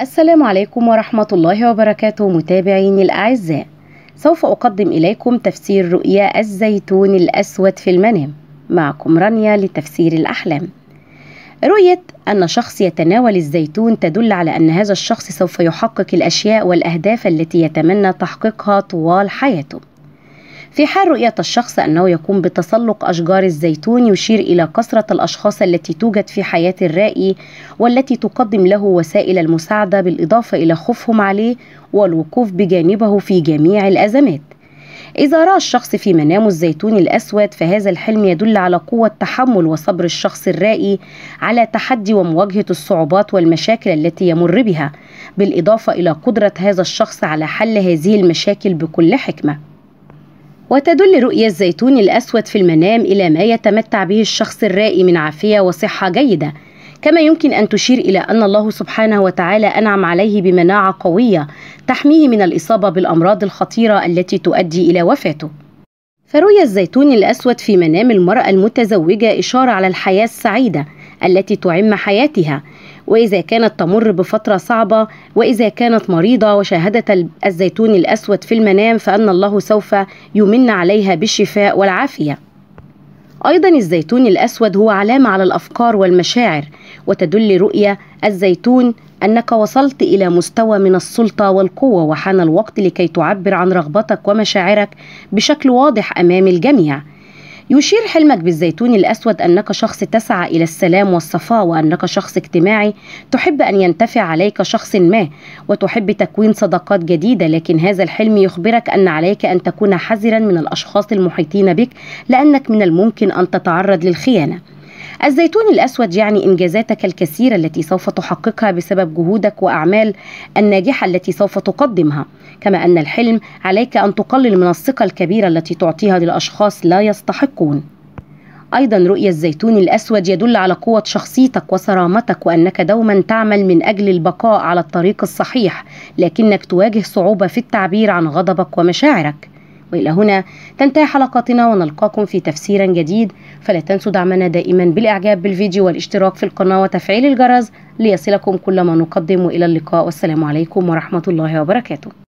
السلام عليكم ورحمة الله وبركاته متابعيني الأعزاء سوف أقدم إليكم تفسير رؤيا الزيتون الأسود في المنام معكم رانيا لتفسير الأحلام رؤية أن شخص يتناول الزيتون تدل على أن هذا الشخص سوف يحقق الأشياء والأهداف التي يتمنى تحقيقها طوال حياته في حال رؤية الشخص أنه يقوم بتسلق أشجار الزيتون يشير إلى كثرة الأشخاص التي توجد في حياة الرائي والتي تقدم له وسائل المساعدة بالإضافة إلى خوفهم عليه والوقوف بجانبه في جميع الأزمات إذا رأى الشخص في منامه الزيتون الأسود فهذا الحلم يدل على قوة تحمل وصبر الشخص الرائي على تحدي ومواجهة الصعوبات والمشاكل التي يمر بها بالإضافة إلى قدرة هذا الشخص على حل هذه المشاكل بكل حكمة وتدل رؤية الزيتون الأسود في المنام إلى ما يتمتع به الشخص الرائي من عافية وصحة جيدة كما يمكن أن تشير إلى أن الله سبحانه وتعالى أنعم عليه بمناعة قوية تحميه من الإصابة بالأمراض الخطيرة التي تؤدي إلى وفاته فرؤية الزيتون الأسود في منام المرأة المتزوجة إشارة على الحياة السعيدة التي تعم حياتها وإذا كانت تمر بفترة صعبة وإذا كانت مريضة وشاهدت الزيتون الأسود في المنام فأن الله سوف يمن عليها بالشفاء والعافية أيضا الزيتون الأسود هو علامة على الأفكار والمشاعر وتدل رؤية الزيتون أنك وصلت إلى مستوى من السلطة والقوة وحان الوقت لكي تعبر عن رغبتك ومشاعرك بشكل واضح أمام الجميع يشير حلمك بالزيتون الأسود أنك شخص تسعى إلى السلام والصفاء وأنك شخص اجتماعي تحب أن ينتفع عليك شخص ما وتحب تكوين صداقات جديدة لكن هذا الحلم يخبرك أن عليك أن تكون حذرا من الأشخاص المحيطين بك لأنك من الممكن أن تتعرض للخيانة الزيتون الأسود يعني إنجازاتك الكثيرة التي سوف تحققها بسبب جهودك وأعمال الناجحة التي سوف تقدمها كما أن الحلم عليك أن تقلل من الثقة الكبيرة التي تعطيها للأشخاص لا يستحقون أيضا رؤية الزيتون الأسود يدل على قوة شخصيتك وصرامتك وأنك دوما تعمل من أجل البقاء على الطريق الصحيح لكنك تواجه صعوبة في التعبير عن غضبك ومشاعرك وإلى هنا تنتهي حلقتنا ونلقاكم في تفسير جديد فلا تنسوا دعمنا دائما بالإعجاب بالفيديو والاشتراك في القناة وتفعيل الجرس ليصلكم كل ما نقدم وإلى اللقاء والسلام عليكم ورحمة الله وبركاته